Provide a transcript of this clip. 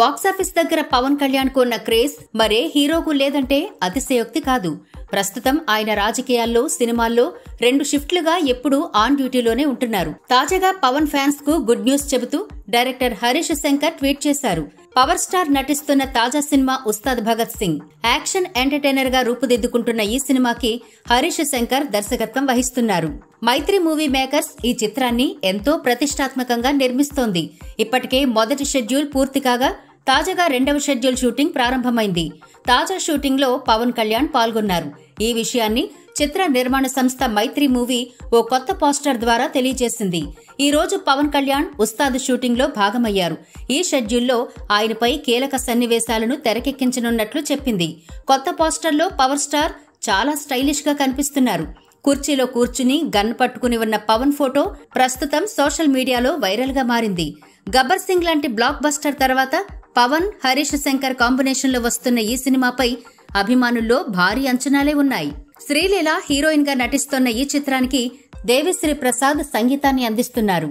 box office దగ్గర పవన్ కళ్యాణ్ కున్న craze మరే హీరోకు లేదంటే అతిశయోక్తి కాదు ప్రస్తుతం ఆయన రాజకీయాల్లో సినిమాల్లో రెండు షిఫ్ట్లుగా ఎప్పుడూ ఆన్ డ్యూటీలోనే ఉంటున్నారు తాజాగా పవన్ ఫ్యాన్స్ కు గుడ్ న్యూస్ చెబుతూ డైరెక్టర్ హరీష్ శంకర్ ట్వీట్ చేశారు పవర్ స్టార్ నటిస్తున్న తాజా సినిమా ఉస్తాద్ భగత్ సింగ్ యాక్షన్ ఎంటర్టైనర్ గా రూపుదిద్దుకుంటున్న ఈ సినిమాకి హరీష్ శంకర్ దర్శకత్వం వహిస్తున్నారు మైత్రి మూవీ మేకర్స్ ఈ చిత్రాన్ని ఎంతో ప్రతిష్టాత్మకంగా నిర్మిస్తోంది ఇప్పటికే మొదటి షెడ్యూల్ పూర్తి కాగా తాజాగా రెండవ షెడ్యూల్ షూటింగ్ ప్రారంభమైంది తాజా షూటింగ్ లో పవన్ కళ్యాణ్ పాల్గొన్నారు ఈ విషయాన్ని చిత్ర నిర్మాణ సంస్థ మైత్రి మూవీ ఓ కొత్త పోస్టర్ ద్వారా తెలియజేసింది ఈ రోజు పవన్ కళ్యాణ్ ఉస్తాద్ షూటింగ్ లో భాగమయ్యారు ఈ షెడ్యూల్లో ఆయనపై కీలక సన్నివేశాలను తెరకెక్కించనున్నట్లు చెప్పింది కొత్త పోస్టర్లో పవర్ స్టార్ చాలా స్టైలిష్ గా కనిపిస్తున్నారు కుర్చీలో కూర్చుని గన్ పట్టుకుని ఉన్న పవన్ ఫోటో ప్రస్తుతం సోషల్ మీడియాలో వైరల్ గా మారింది గబ్బర్ సింగ్ లాంటి బ్లాక్ బస్టర్ తర్వాత పవన్ హరీష్ శంకర్ కాంబినేషన్లో వస్తున్న ఈ సినిమాపై అభిమానుల్లో భారీ అంచనాలే ఉన్నాయి శ్రీలీల గా నటిస్తున్న ఈ చిత్రానికి దేవిశ్రీ ప్రసాద్ సంగీతాన్ని అందిస్తున్నారు